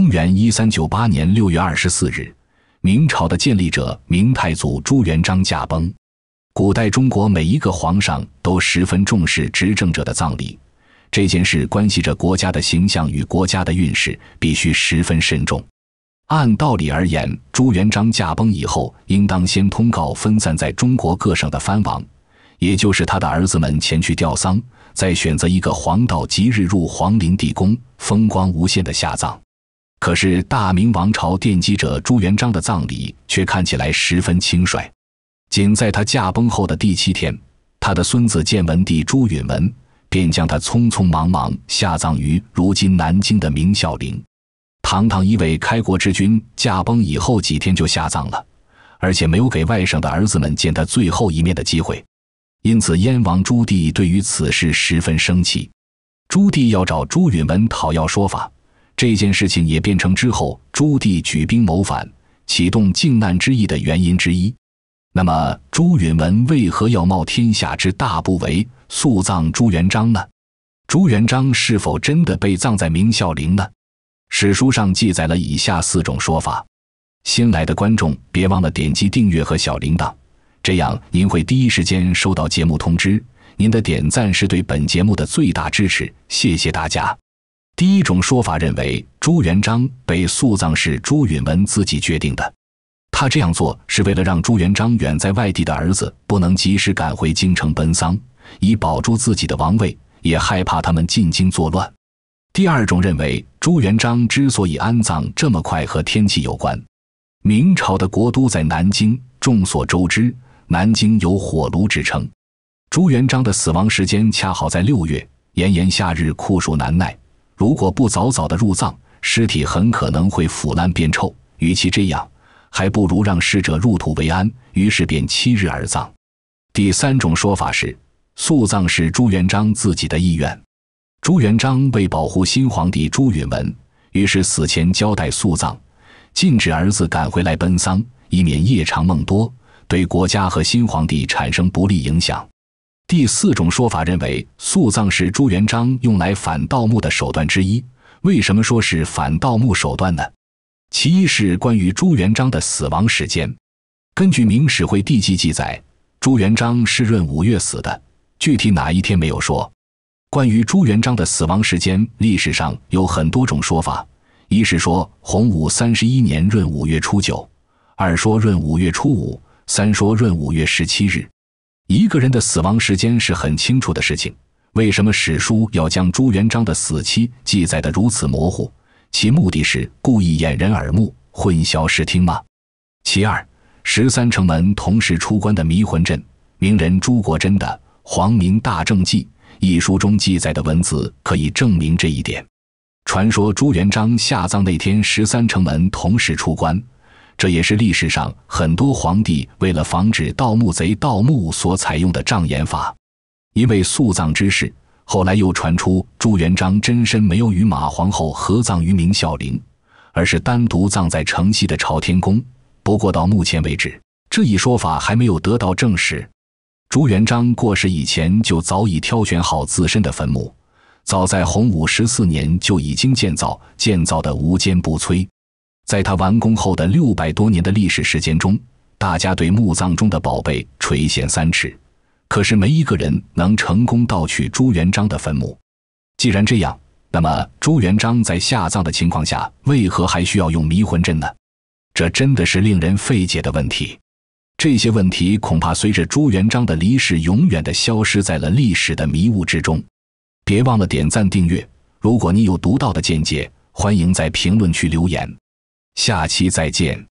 公元一三九八年六月二十四日，明朝的建立者明太祖朱元璋驾崩。古代中国每一个皇上都十分重视执政者的葬礼，这件事关系着国家的形象与国家的运势，必须十分慎重。按道理而言，朱元璋驾崩以后，应当先通告分散在中国各省的藩王，也就是他的儿子们前去吊丧，再选择一个黄道吉日入皇陵地宫，风光无限的下葬。可是大明王朝奠基者朱元璋的葬礼却看起来十分轻率，仅在他驾崩后的第七天，他的孙子建文帝朱允炆便将他匆匆忙忙下葬于如今南京的明孝陵。堂堂一位开国之君驾崩以后几天就下葬了，而且没有给外甥的儿子们见他最后一面的机会，因此燕王朱棣对于此事十分生气，朱棣要找朱允炆讨要说法。这件事情也变成之后朱棣举兵谋反、启动靖难之役的原因之一。那么朱允文为何要冒天下之大不韪速葬朱元璋呢？朱元璋是否真的被葬在明孝陵呢？史书上记载了以下四种说法。新来的观众别忘了点击订阅和小铃铛，这样您会第一时间收到节目通知。您的点赞是对本节目的最大支持，谢谢大家。第一种说法认为，朱元璋被速葬是朱允炆自己决定的，他这样做是为了让朱元璋远在外地的儿子不能及时赶回京城奔丧，以保住自己的王位，也害怕他们进京作乱。第二种认为，朱元璋之所以安葬这么快，和天气有关。明朝的国都在南京，众所周知，南京有火炉之称。朱元璋的死亡时间恰好在六月，炎炎夏日，酷暑难耐。如果不早早的入葬，尸体很可能会腐烂变臭。与其这样，还不如让逝者入土为安。于是便七日而葬。第三种说法是，速葬是朱元璋自己的意愿。朱元璋为保护新皇帝朱允文，于是死前交代速葬，禁止儿子赶回来奔丧，以免夜长梦多，对国家和新皇帝产生不利影响。第四种说法认为，塑葬是朱元璋用来反盗墓的手段之一。为什么说是反盗墓手段呢？其一是关于朱元璋的死亡时间。根据《明史会地记》记载，朱元璋是闰五月死的，具体哪一天没有说。关于朱元璋的死亡时间，历史上有很多种说法：一是说洪武三十一年闰五月初九；二说闰五月初五；三说闰五月十七日。一个人的死亡时间是很清楚的事情，为什么史书要将朱元璋的死期记载得如此模糊？其目的是故意掩人耳目，混淆视听吗？其二，十三城门同时出关的迷魂阵，名人朱国珍的《皇明大政记》一书中记载的文字可以证明这一点。传说朱元璋下葬那天，十三城门同时出关。这也是历史上很多皇帝为了防止盗墓贼盗墓所采用的障眼法，因为肃葬之事，后来又传出朱元璋真身没有与马皇后合葬于明孝陵，而是单独葬在城西的朝天宫。不过到目前为止，这一说法还没有得到证实。朱元璋过世以前就早已挑选好自身的坟墓，早在洪武十四年就已经建造，建造的无坚不摧。在他完工后的六百多年的历史时间中，大家对墓葬中的宝贝垂涎三尺，可是没一个人能成功盗取朱元璋的坟墓。既然这样，那么朱元璋在下葬的情况下，为何还需要用迷魂阵呢？这真的是令人费解的问题。这些问题恐怕随着朱元璋的离世，永远的消失在了历史的迷雾之中。别忘了点赞、订阅。如果你有独到的见解，欢迎在评论区留言。下期再见。